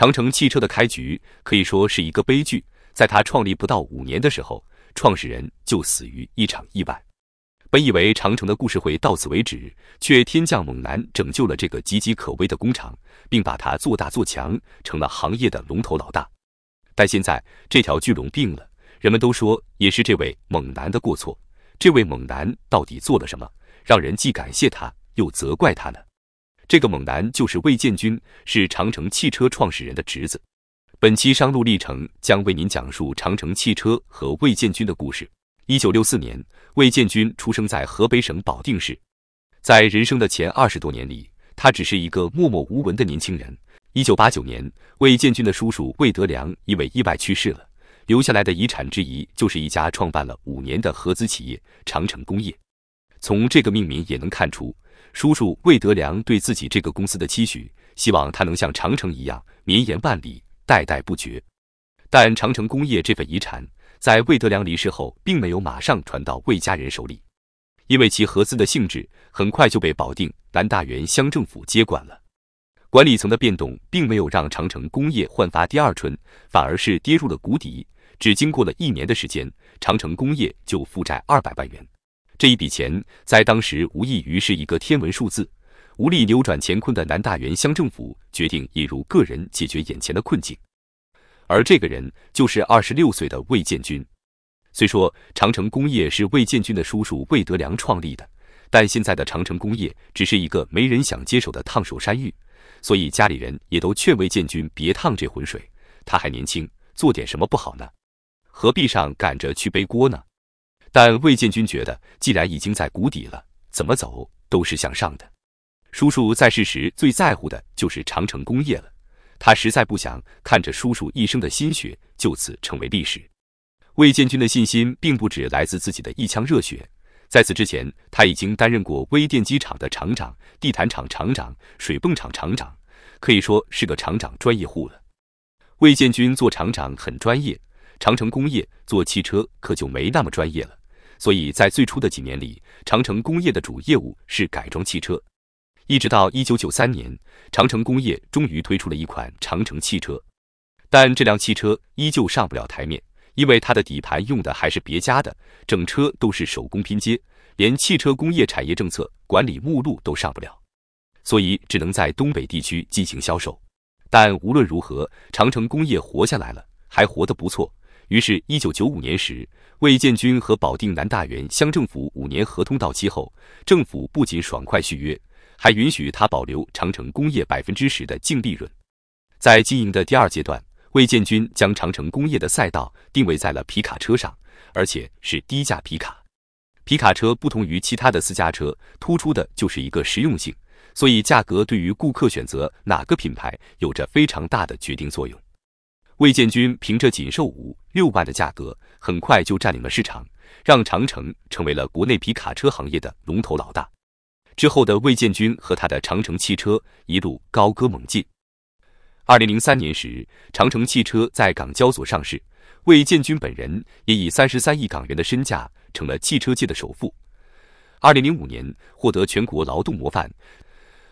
长城汽车的开局可以说是一个悲剧，在他创立不到五年的时候，创始人就死于一场意外。本以为长城的故事会到此为止，却天降猛男拯救了这个岌岌可危的工厂，并把它做大做强，成了行业的龙头老大。但现在这条巨龙病了，人们都说也是这位猛男的过错。这位猛男到底做了什么，让人既感谢他又责怪他呢？这个猛男就是魏建军，是长城汽车创始人的侄子。本期商路历程将为您讲述长城汽车和魏建军的故事。一九六四年，魏建军出生在河北省保定市。在人生的前二十多年里，他只是一个默默无闻的年轻人。一九八九年，魏建军的叔叔魏德良因为意外去世了，留下来的遗产之一就是一家创办了五年的合资企业长城工业。从这个命名也能看出。叔叔魏德良对自己这个公司的期许，希望他能像长城一样绵延万里，代代不绝。但长城工业这份遗产在魏德良离世后，并没有马上传到魏家人手里，因为其合资的性质很快就被保定南大园乡政府接管了。管理层的变动并没有让长城工业焕发第二春，反而是跌入了谷底。只经过了一年的时间，长城工业就负债二百万元。这一笔钱在当时无异于是一个天文数字，无力扭转乾坤的南大源乡政府决定引入个人解决眼前的困境，而这个人就是二十六岁的魏建军。虽说长城工业是魏建军的叔叔魏德良创立的，但现在的长城工业只是一个没人想接手的烫手山芋，所以家里人也都劝魏建军别烫这浑水，他还年轻，做点什么不好呢？何必上赶着去背锅呢？但魏建军觉得，既然已经在谷底了，怎么走都是向上的。叔叔在世时最在乎的就是长城工业了，他实在不想看着叔叔一生的心血就此成为历史。魏建军的信心并不只来自自己的一腔热血，在此之前，他已经担任过微电机厂的厂长、地毯厂厂长、水泵厂厂长，可以说是个厂长专业户了。魏建军做厂长很专业，长城工业做汽车可就没那么专业了。所以在最初的几年里，长城工业的主业务是改装汽车，一直到一九九三年，长城工业终于推出了一款长城汽车，但这辆汽车依旧上不了台面，因为它的底盘用的还是别家的，整车都是手工拼接，连汽车工业产业政策管理目录都上不了，所以只能在东北地区进行销售。但无论如何，长城工业活下来了，还活得不错。于是，一九九五年时，魏建军和保定南大原乡政府五年合同到期后，政府不仅爽快续约，还允许他保留长城工业百分之十的净利润。在经营的第二阶段，魏建军将长城工业的赛道定位在了皮卡车上，而且是低价皮卡。皮卡车不同于其他的私家车，突出的就是一个实用性，所以价格对于顾客选择哪个品牌有着非常大的决定作用。魏建军凭着仅售五六万的价格，很快就占领了市场，让长城成为了国内皮卡车行业的龙头老大。之后的魏建军和他的长城汽车一路高歌猛进。二零零三年时，长城汽车在港交所上市，魏建军本人也以三十三亿港元的身价成了汽车界的首富。二零零五年，获得全国劳动模范。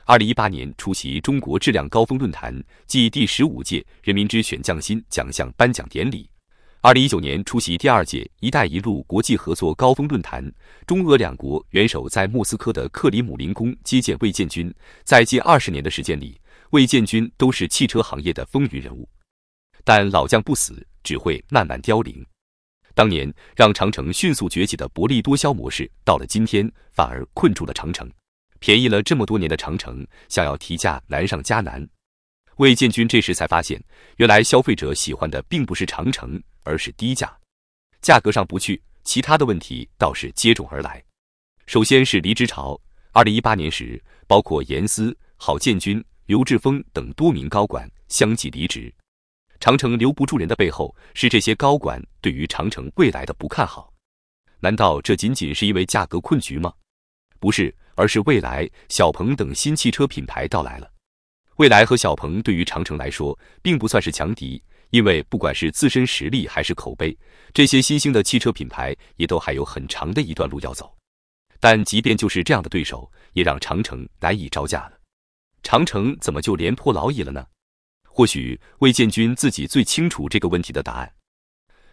二零一八年出席中国质量高峰论坛暨第十五届人民之选匠心奖项颁奖典礼。二零一九年出席第二届“一带一路”国际合作高峰论坛，中俄两国元首在莫斯科的克里姆林宫接见魏建军。在近二十年的时间里，魏建军都是汽车行业的风云人物，但老将不死，只会慢慢凋零。当年让长城迅速崛起的薄利多销模式，到了今天反而困住了长城。便宜了这么多年的长城，想要提价难上加难。魏建军这时才发现，原来消费者喜欢的并不是长城，而是低价。价格上不去，其他的问题倒是接踵而来。首先是离职潮，二零一八年时，包括严思、郝建军、刘志峰等多名高管相继离职。长城留不住人的背后，是这些高管对于长城未来的不看好。难道这仅仅是因为价格困局吗？不是，而是未来小鹏等新汽车品牌到来了。未来和小鹏对于长城来说，并不算是强敌，因为不管是自身实力还是口碑，这些新兴的汽车品牌也都还有很长的一段路要走。但即便就是这样的对手，也让长城难以招架了。长城怎么就廉颇老矣了呢？或许魏建军自己最清楚这个问题的答案。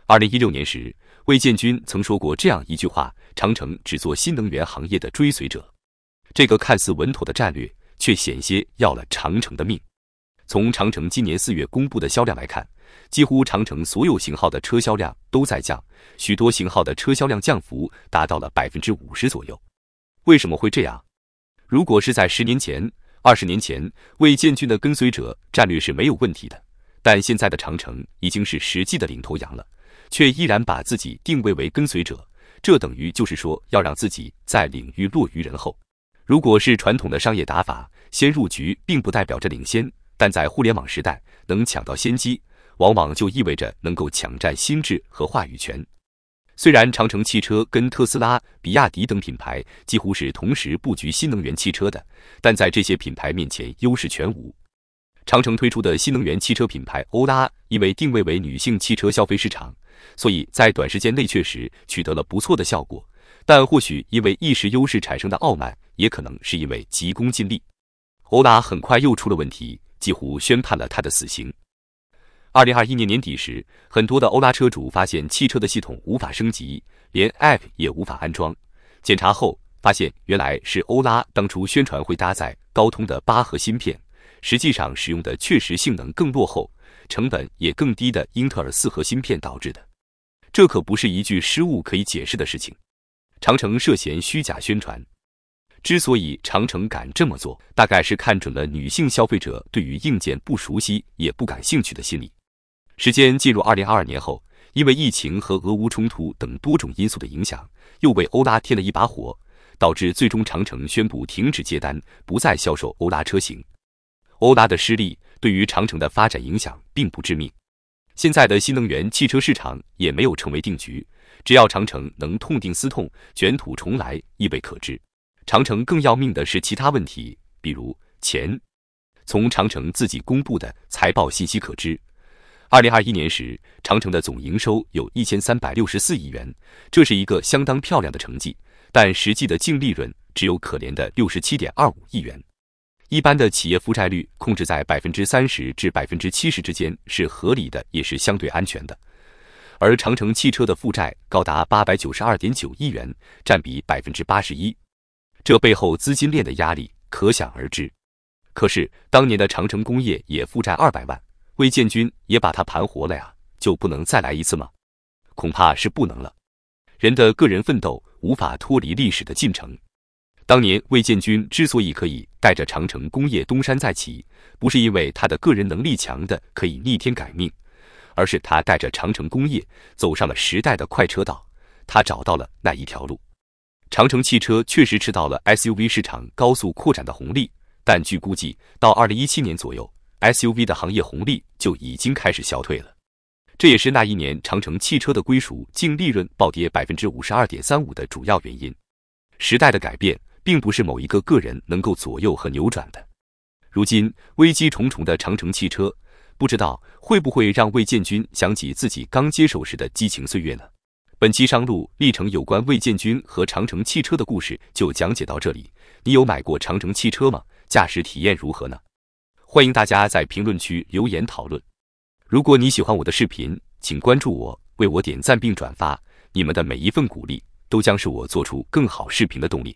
二零一六年时。魏建军曾说过这样一句话：“长城只做新能源行业的追随者。”这个看似稳妥的战略，却险些要了长城的命。从长城今年四月公布的销量来看，几乎长城所有型号的车销量都在降，许多型号的车销量降幅达到了百分之五十左右。为什么会这样？如果是在十年前、二十年前，魏建军的跟随者战略是没有问题的，但现在的长城已经是实际的领头羊了。却依然把自己定位为跟随者，这等于就是说要让自己在领域落于人后。如果是传统的商业打法，先入局并不代表着领先，但在互联网时代，能抢到先机，往往就意味着能够抢占心智和话语权。虽然长城汽车跟特斯拉、比亚迪等品牌几乎是同时布局新能源汽车的，但在这些品牌面前优势全无。长城推出的新能源汽车品牌欧拉，因为定位为女性汽车消费市场。所以在短时间内确实取得了不错的效果，但或许因为一时优势产生的傲慢，也可能是因为急功近利。欧拉很快又出了问题，几乎宣判了他的死刑。二零二一年年底时，很多的欧拉车主发现汽车的系统无法升级，连 App 也无法安装。检查后发现，原来是欧拉当初宣传会搭载高通的八核芯片，实际上使用的确实性能更落后、成本也更低的英特尔四核芯片导致的。这可不是一句失误可以解释的事情。长城涉嫌虚假宣传。之所以长城敢这么做，大概是看准了女性消费者对于硬件不熟悉也不感兴趣的心理。时间进入二零二二年后，因为疫情和俄乌冲突等多种因素的影响，又为欧拉添了一把火，导致最终长城宣布停止接单，不再销售欧拉车型。欧拉的失利对于长城的发展影响并不致命。现在的新能源汽车市场也没有成为定局，只要长城能痛定思痛，卷土重来，亦未可知。长城更要命的是其他问题，比如钱。从长城自己公布的财报信息可知，二零二一年时，长城的总营收有一千三百六十四亿元，这是一个相当漂亮的成绩，但实际的净利润只有可怜的六十七点二五亿元。一般的企业负债率控制在百分之三十至百分之七十之间是合理的，也是相对安全的。而长城汽车的负债高达八百九十二点九亿元，占比百分之八十一，这背后资金链的压力可想而知。可是当年的长城工业也负债二百万，魏建军也把它盘活了呀，就不能再来一次吗？恐怕是不能了。人的个人奋斗无法脱离历史的进程。当年魏建军之所以可以带着长城工业东山再起，不是因为他的个人能力强的可以逆天改命，而是他带着长城工业走上了时代的快车道，他找到了那一条路。长城汽车确实吃到了 SUV 市场高速扩展的红利，但据估计，到二零一七年左右，SUV 的行业红利就已经开始消退了。这也是那一年长城汽车的归属净利润暴跌百分之五十二点三五的主要原因。时代的改变。并不是某一个个人能够左右和扭转的。如今危机重重的长城汽车，不知道会不会让魏建军想起自己刚接手时的激情岁月呢？本期商路历程有关魏建军和长城汽车的故事就讲解到这里。你有买过长城汽车吗？驾驶体验如何呢？欢迎大家在评论区留言讨论。如果你喜欢我的视频，请关注我，为我点赞并转发。你们的每一份鼓励都将是我做出更好视频的动力。